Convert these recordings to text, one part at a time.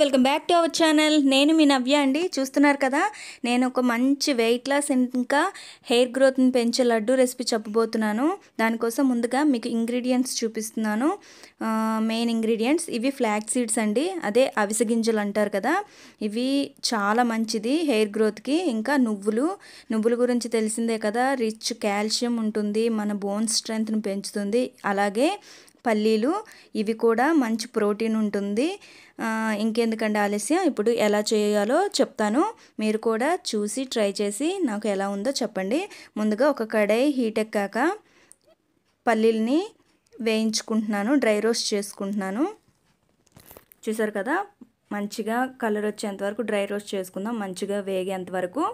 welcome back to our channel నేను మీ నవ్య అండి చూస్తున్నారు కదా నేను ఒక మంచి వెయిట్ లాస్ ఇంకా హెయిర్ గ్రోత్ని పెంచే లడ్డు రెసిపీ చెప్పబోతున్నాను దానికోసం ముందుగా మీకు ఇంగ్రీడియంట్స్ చూపిస్తున్నాను మెయిన్ ఇంగ్రీడియంట్స్ ఇవి ఫ్లాక్స్ సీడ్స్ అండి అదే అవిసె గింజలు అంటారు కదా ఇవి చాలా మంచిది హెయిర్ గ్రోత్కి ఇంకా నువ్వులు నువ్వుల గురించి తెలిసిందే కదా రిచ్ కాల్షియం ఉంటుంది మన బోన్ స్ట్రెంగ్త్ను పెంచుతుంది అలాగే పల్లీలు ఇవి కూడా మంచి ప్రోటీన్ ఉంటుంది ఇంకెందుకండి ఆలస్యం ఇప్పుడు ఎలా చేయాలో చెప్తాను మీరు కూడా చూసి ట్రై చేసి నాకు ఎలా ఉందో చెప్పండి ముందుగా ఒక కడాయి హీట్ ఎక్కాక పల్లీల్ని వేయించుకుంటున్నాను డ్రై రోస్ట్ చేసుకుంటున్నాను చూసారు కదా మంచిగా కలర్ వచ్చేంత వరకు డ్రై రోస్ట్ చేసుకుందాం మంచిగా వేగేంత వరకు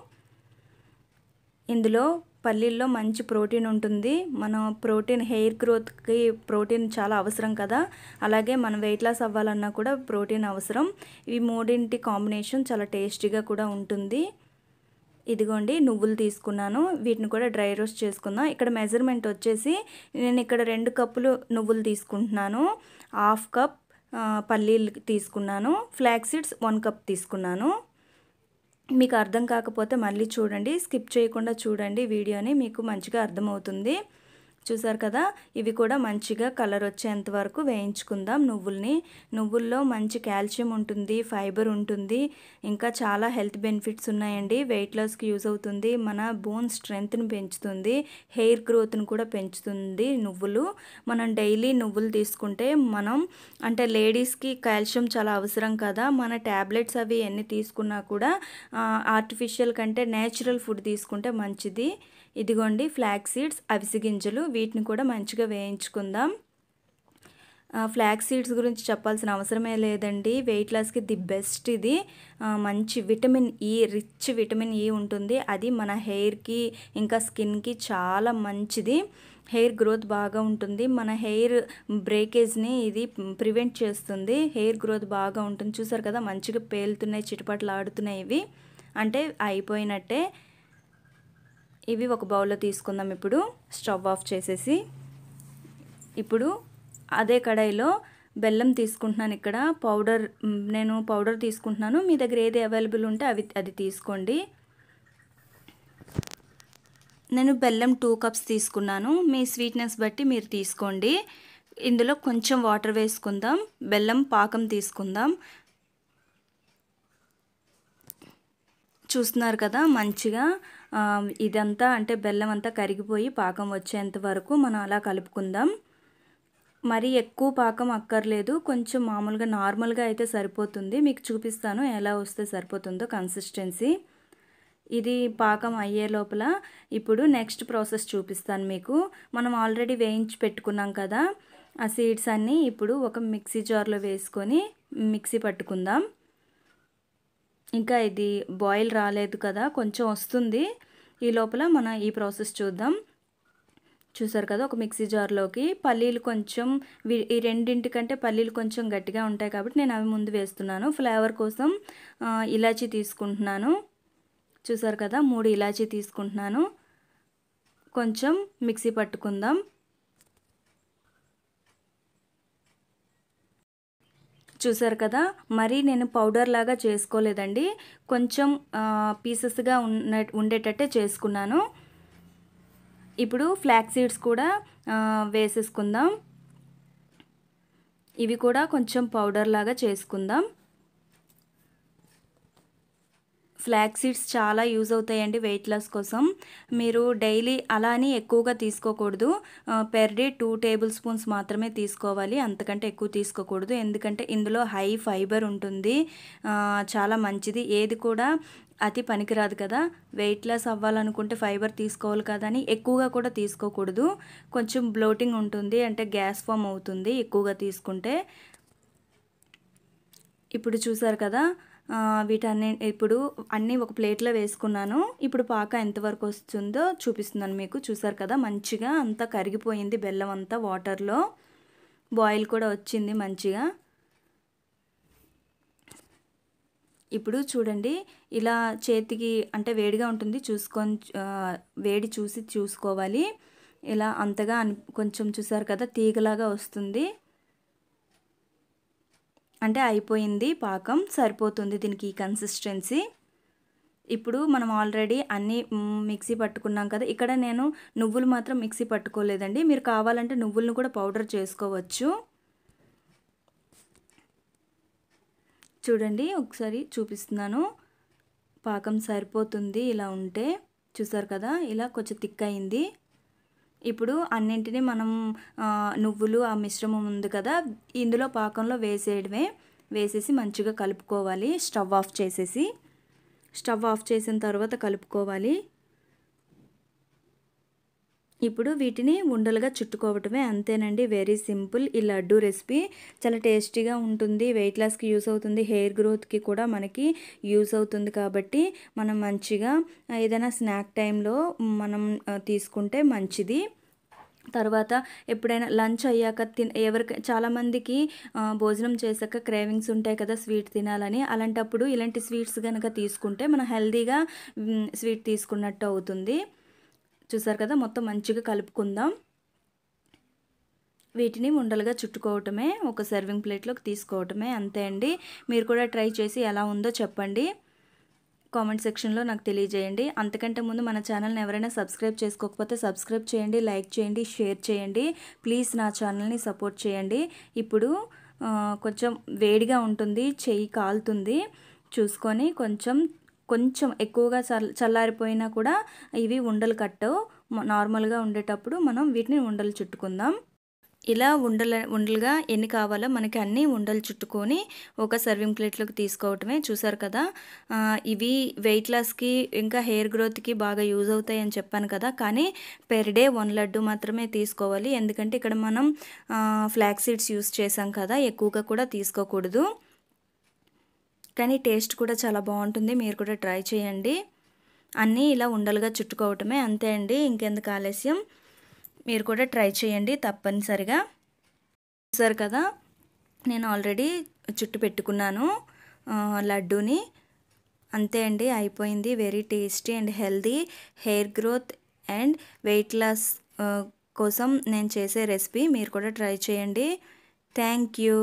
ఇందులో పల్లీల్లో మంచి ప్రోటీన్ ఉంటుంది మనం ప్రోటీన్ హెయిర్ గ్రోత్కి ప్రోటీన్ చాలా అవసరం కదా అలాగే మనం వెయిట్ లాస్ అవ్వాలన్నా కూడా ప్రోటీన్ అవసరం ఈ మూడింటి కాంబినేషన్ చాలా టేస్టీగా కూడా ఉంటుంది ఇదిగోండి నువ్వులు తీసుకున్నాను వీటిని కూడా డ్రై రోస్ట్ చేసుకుందాం ఇక్కడ మెజర్మెంట్ వచ్చేసి నేను ఇక్కడ రెండు కప్పులు నువ్వులు తీసుకుంటున్నాను హాఫ్ కప్ పల్లీలు తీసుకున్నాను ఫ్లాక్సీడ్స్ వన్ కప్ తీసుకున్నాను మీకు అర్థం కాకపోతే మళ్ళీ చూడండి స్కిప్ చేయకుండా చూడండి వీడియోని మీకు మంచిగా అర్థమవుతుంది చూసారు కదా ఇవి కూడా మంచిగా కలర్ వచ్చేంత వరకు వేయించుకుందాం నువ్వుల్ని నువ్వుల్లో మంచి కాల్షియం ఉంటుంది ఫైబర్ ఉంటుంది ఇంకా చాలా హెల్త్ బెనిఫిట్స్ ఉన్నాయండి వెయిట్ లాస్కి యూజ్ అవుతుంది మన బోన్ స్ట్రెంగ్త్ని పెంచుతుంది హెయిర్ గ్రోత్ని కూడా పెంచుతుంది నువ్వులు మనం డైలీ నువ్వులు తీసుకుంటే మనం అంటే లేడీస్కి కాల్షియం చాలా అవసరం కదా మన ట్యాబ్లెట్స్ అవి ఎన్ని తీసుకున్నా కూడా ఆర్టిఫిషియల్ కంటే నేచురల్ ఫుడ్ తీసుకుంటే మంచిది ఇదిగోండి ఫ్లాక్ సీడ్స్ అవిసి గింజలు వీటిని కూడా మంచిగా వేయించుకుందాం ఫ్లాక్స్ సీడ్స్ గురించి చెప్పాల్సిన అవసరమే లేదండి వెయిట్ లాస్కి ది బెస్ట్ ఇది మంచి vitamin E rich vitamin E ఉంటుంది అది మన హెయిర్కి ఇంకా స్కిన్కి చాలా మంచిది హెయిర్ గ్రోత్ బాగా ఉంటుంది మన హెయిర్ బ్రేకేజ్ని ఇది ప్రివెంట్ చేస్తుంది హెయిర్ గ్రోత్ బాగా ఉంటుంది చూసారు కదా మంచిగా పేలుతున్నాయి చిటపట్లు ఆడుతున్నాయి ఇవి అంటే అయిపోయినట్టే ఇవి ఒక బౌల్లో తీసుకుందాం ఇప్పుడు స్టవ్ ఆఫ్ చేసేసి ఇప్పుడు అదే కడాయిలో బెల్లం తీసుకుంటున్నాను ఇక్కడ పౌడర్ నేను పౌడర్ తీసుకుంటున్నాను మీ దగ్గర ఏది అవైలబుల్ ఉంటే అవి అది తీసుకోండి నేను బెల్లం టూ కప్స్ తీసుకున్నాను మీ స్వీట్నెస్ బట్టి మీరు తీసుకోండి ఇందులో కొంచెం వాటర్ వేసుకుందాం బెల్లం పాకం తీసుకుందాం చూస్తున్నారు కదా మంచిగా ఇదంతా అంటే బెల్లం అంతా కరిగిపోయి పాకం వచ్చేంత వరకు మనం అలా కలుపుకుందాం మరి ఎక్కువ పాకం అక్కర్లేదు కొంచెం మామూలుగా నార్మల్గా అయితే సరిపోతుంది మీకు చూపిస్తాను ఎలా వస్తే సరిపోతుందో కన్సిస్టెన్సీ ఇది పాకం అయ్యే లోపల ఇప్పుడు నెక్స్ట్ ప్రాసెస్ చూపిస్తాను మీకు మనం ఆల్రెడీ వేయించి పెట్టుకున్నాం కదా ఆ సీడ్స్ అన్నీ ఇప్పుడు ఒక మిక్సీ జార్లో వేసుకొని మిక్సీ పట్టుకుందాం ఇంకా ఇది బాయిల్ రాలేదు కదా కొంచెం వస్తుంది ఈ లోపల మన ఈ ప్రాసెస్ చూద్దాం చూసారు కదా ఒక మిక్సీ జార్లోకి పల్లీలు కొంచెం ఈ రెండింటికంటే పల్లీలు కొంచెం గట్టిగా ఉంటాయి కాబట్టి నేను అవి ముందు వేస్తున్నాను ఫ్లేవర్ కోసం ఇలాచీ తీసుకుంటున్నాను చూసారు కదా మూడు ఇలాచీ తీసుకుంటున్నాను కొంచెం మిక్సీ పట్టుకుందాం చూసారు కదా మరీ నేను పౌడర్ లాగా చేసుకోలేదండి కొంచెం పీసెస్గా ఉన్న ఉండేటట్టే చేసుకున్నాను ఇప్పుడు ఫ్లాక్ సీడ్స్ కూడా వేసేసుకుందాం ఇవి కూడా కొంచెం పౌడర్ లాగా చేసుకుందాం ఫ్లాక్ సీడ్స్ చాలా యూజ్ అవుతాయండి వెయిట్ లాస్ కోసం మీరు డైలీ అలా అని ఎక్కువగా తీసుకోకూడదు per day two tablespoons మాత్రమే తీసుకోవాలి అంతకంటే ఎక్కువ తీసుకోకూడదు ఎందుకంటే ఇందులో హై ఫైబర్ ఉంటుంది చాలా మంచిది ఏది కూడా అతి పనికిరాదు కదా వెయిట్ లాస్ అవ్వాలనుకుంటే ఫైబర్ తీసుకోవాలి కదా అని ఎక్కువగా కూడా తీసుకోకూడదు కొంచెం బ్లోటింగ్ ఉంటుంది అంటే గ్యాస్ ఫామ్ అవుతుంది ఎక్కువగా తీసుకుంటే ఇప్పుడు చూసారు కదా వీటన్ని ఇప్పుడు అన్నీ ఒక ప్లేట్లో వేసుకున్నాను ఇప్పుడు పాక ఎంతవరకు వస్తుందో చూపిస్తున్నాను మీకు చూసారు కదా మంచిగా అంతా కరిగిపోయింది బెల్లం అంతా వాటర్లో బాయిల్ కూడా వచ్చింది మంచిగా ఇప్పుడు చూడండి ఇలా చేతికి అంటే వేడిగా ఉంటుంది చూసుకొని వేడి చూసి చూసుకోవాలి ఇలా అంతగా కొంచెం చూసారు కదా తీగలాగా వస్తుంది అంటే అయిపోయింది పాకం సరిపోతుంది దీనికి కన్సిస్టెన్సీ ఇప్పుడు మనం ఆల్రెడీ అన్నీ మిక్సీ పట్టుకున్నాం కదా ఇక్కడ నేను నువ్వులు మాత్రం మిక్సీ పట్టుకోలేదండి మీరు కావాలంటే నువ్వులను కూడా పౌడర్ చేసుకోవచ్చు చూడండి ఒకసారి చూపిస్తున్నాను పాకం సరిపోతుంది ఇలా ఉంటే చూసారు కదా ఇలా కొంచెం థిక్ అయింది ఇప్పుడు అన్నింటినీ మనం నువ్వులు ఆ మిశ్రమం ఉంది కదా ఇందులో పాకంలో వేసేయడమే వేసేసి మంచిగా కలుపుకోవాలి స్టవ్ ఆఫ్ చేసేసి స్టవ్ ఆఫ్ చేసిన తర్వాత కలుపుకోవాలి ఇప్పుడు వీటిని ఉండలుగా చుట్టుకోవటమే అంతేనండి వెరీ సింపుల్ ఈ లడ్డు రెసిపీ చాలా టేస్టీగా ఉంటుంది వెయిట్ లాస్కి యూస్ అవుతుంది హెయిర్ గ్రోత్కి కూడా మనకి యూస్ అవుతుంది కాబట్టి మనం మంచిగా ఏదైనా స్నాక్ టైంలో మనం తీసుకుంటే మంచిది తర్వాత ఎప్పుడైనా లంచ్ అయ్యాక తిన ఎవరికి చాలామందికి భోజనం చేశాక క్రేవింగ్స్ ఉంటాయి కదా స్వీట్ తినాలని అలాంటప్పుడు ఇలాంటి స్వీట్స్ కనుక తీసుకుంటే మనం హెల్దీగా స్వీట్ తీసుకున్నట్టు అవుతుంది చూసారు కదా మొత్తం మంచిగా కలుపుకుందాం వీటిని ఉండలుగా చుట్టుకోవటమే ఒక సర్వింగ్ ప్లేట్లోకి తీసుకోవటమే అంతే అండి మీరు కూడా ట్రై చేసి ఎలా ఉందో చెప్పండి కామెంట్ సెక్షన్లో నాకు తెలియజేయండి అంతకంటే ముందు మన ఛానల్ని ఎవరైనా సబ్స్క్రైబ్ చేసుకోకపోతే సబ్స్క్రైబ్ చేయండి లైక్ చేయండి షేర్ చేయండి ప్లీజ్ నా ఛానల్ని సపోర్ట్ చేయండి ఇప్పుడు కొంచెం వేడిగా ఉంటుంది చెయ్యి కాలుతుంది చూసుకొని కొంచెం కొంచెం ఎక్కువగా చల్లారిపోయినా కూడా ఇవి ఉండలు కట్టవు నార్మల్గా ఉండేటప్పుడు మనం వీటిని ఉండలు చుట్టుకుందాం ఇలా ఉండల ఉండలుగా ఎన్ని కావాలో మనకి అన్నీ ఉండలు చుట్టుకొని ఒక సర్వింగ్ ప్లేట్లోకి తీసుకోవటమే చూసారు కదా ఇవి వెయిట్ లాస్కి ఇంకా హెయిర్ గ్రోత్కి బాగా యూజ్ అవుతాయి అని చెప్పాను కదా కానీ పెర్ డే వన్ లడ్డు మాత్రమే తీసుకోవాలి ఎందుకంటే ఇక్కడ మనం ఫ్లాక్ సీడ్స్ యూస్ చేసాం కదా ఎక్కువగా కూడా తీసుకోకూడదు కానీ టేస్ట్ కూడా చాలా బాగుంటుంది మీరు కూడా ట్రై చేయండి అన్నీ ఇలా ఉండలుగా చుట్టుకోవటమే అంతే అండి ఇంకెందుకు ఆలస్యం మీరు కూడా ట్రై చేయండి తప్పనిసరిగా సరే కదా నేను ఆల్రెడీ చుట్టు పెట్టుకున్నాను లడ్డూని అంతే అండి అయిపోయింది very tasty and healthy hair growth and weight loss కోసం నేను చేసే రెసిపీ మీరు కూడా ట్రై చేయండి థ్యాంక్ యూ